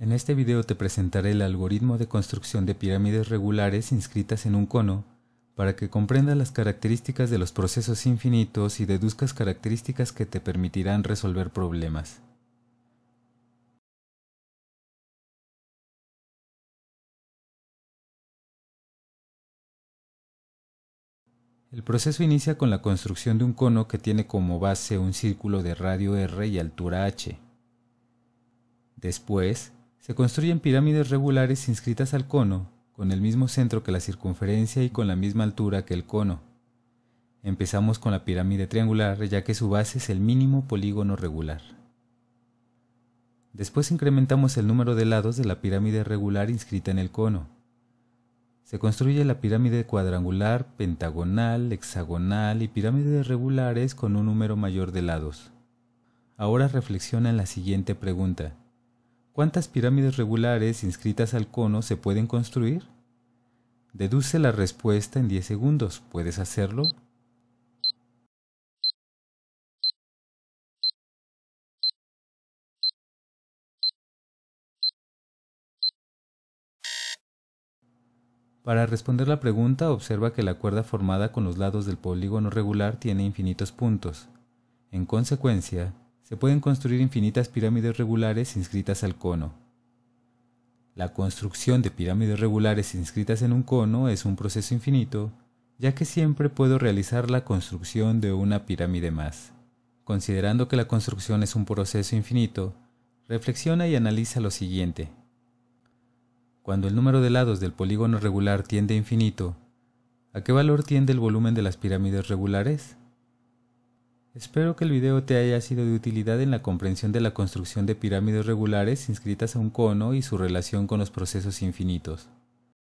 En este video te presentaré el algoritmo de construcción de pirámides regulares inscritas en un cono para que comprendas las características de los procesos infinitos y deduzcas características que te permitirán resolver problemas. El proceso inicia con la construcción de un cono que tiene como base un círculo de radio R y altura h. Después, se construyen pirámides regulares inscritas al cono, con el mismo centro que la circunferencia y con la misma altura que el cono. Empezamos con la pirámide triangular, ya que su base es el mínimo polígono regular. Después incrementamos el número de lados de la pirámide regular inscrita en el cono. Se construye la pirámide cuadrangular, pentagonal, hexagonal y pirámides regulares con un número mayor de lados. Ahora reflexiona en la siguiente pregunta. ¿Cuántas pirámides regulares inscritas al cono se pueden construir? Deduce la respuesta en 10 segundos. ¿Puedes hacerlo? Para responder la pregunta, observa que la cuerda formada con los lados del polígono regular tiene infinitos puntos. En consecuencia, se pueden construir infinitas pirámides regulares inscritas al cono. La construcción de pirámides regulares inscritas en un cono es un proceso infinito, ya que siempre puedo realizar la construcción de una pirámide más. Considerando que la construcción es un proceso infinito, reflexiona y analiza lo siguiente. Cuando el número de lados del polígono regular tiende a infinito, ¿a qué valor tiende el volumen de las pirámides regulares? Espero que el video te haya sido de utilidad en la comprensión de la construcción de pirámides regulares inscritas a un cono y su relación con los procesos infinitos.